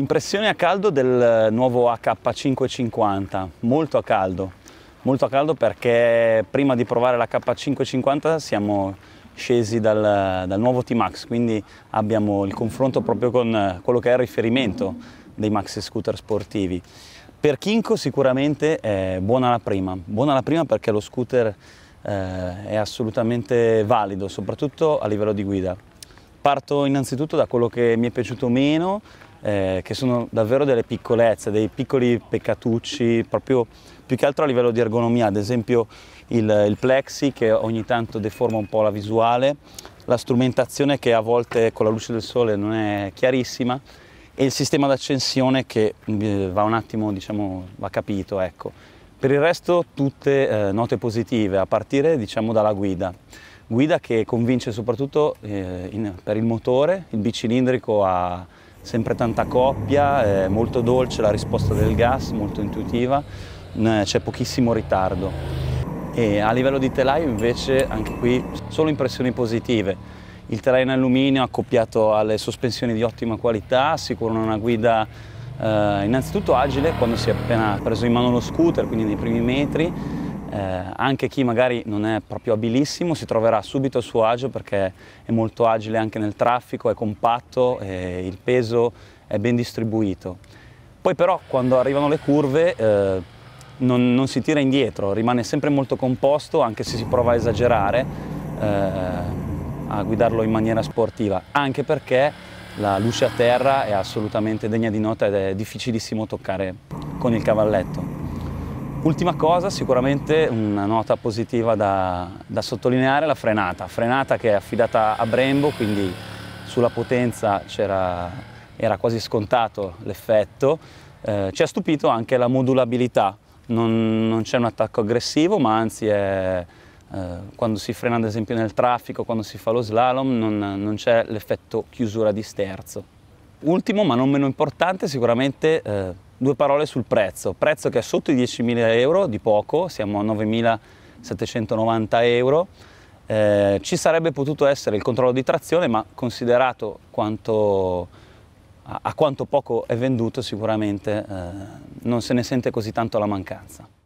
Impressione a caldo del nuovo HK550, molto a caldo, molto a caldo perché prima di provare la K550 siamo scesi dal, dal nuovo T-Max, quindi abbiamo il confronto proprio con quello che è il riferimento dei Max scooter sportivi. Per Kinko sicuramente è buona la prima, buona la prima perché lo scooter eh, è assolutamente valido, soprattutto a livello di guida. Parto innanzitutto da quello che mi è piaciuto meno, eh, che sono davvero delle piccolezze, dei piccoli peccatucci, proprio più che altro a livello di ergonomia, ad esempio il, il plexi che ogni tanto deforma un po' la visuale, la strumentazione che a volte con la luce del sole non è chiarissima e il sistema d'accensione che eh, va un attimo, diciamo, va capito, ecco. Per il resto tutte eh, note positive, a partire diciamo dalla guida. Guida che convince soprattutto eh, in, per il motore, il bicilindrico a Sempre tanta coppia, eh, molto dolce la risposta del gas, molto intuitiva, c'è pochissimo ritardo. E a livello di telaio invece anche qui solo impressioni positive. Il telaio in alluminio accoppiato alle sospensioni di ottima qualità assicurano una guida eh, innanzitutto agile quando si è appena preso in mano lo scooter, quindi nei primi metri, eh, anche chi magari non è proprio abilissimo si troverà subito a suo agio perché è molto agile anche nel traffico, è compatto, e il peso è ben distribuito. Poi però quando arrivano le curve eh, non, non, si tira indietro, rimane sempre molto composto anche se si prova a esagerare eh, a guidarlo in maniera sportiva, anche perché la luce a terra è assolutamente degna di nota ed è difficilissimo toccare con il cavalletto. Ultima cosa, sicuramente una nota positiva da, da sottolineare la frenata, frenata che è affidata a Brembo, quindi sulla potenza era quasi scontato l'effetto. Eh, ci ha stupito anche la modulabilità, non, non c'è un attacco aggressivo, ma anzi è, eh, quando si frena ad esempio nel traffico, quando si fa lo slalom, non, non c'è l'effetto chiusura di sterzo. Ultimo ma non meno importante sicuramente eh, Due parole sul prezzo, prezzo che è sotto i 10.000 euro, di poco, siamo a 9.790 euro. Eh, ci sarebbe potuto essere il controllo di trazione, ma considerato quanto, a, a, quanto poco è venduto sicuramente eh, non se ne sente così tanto la mancanza.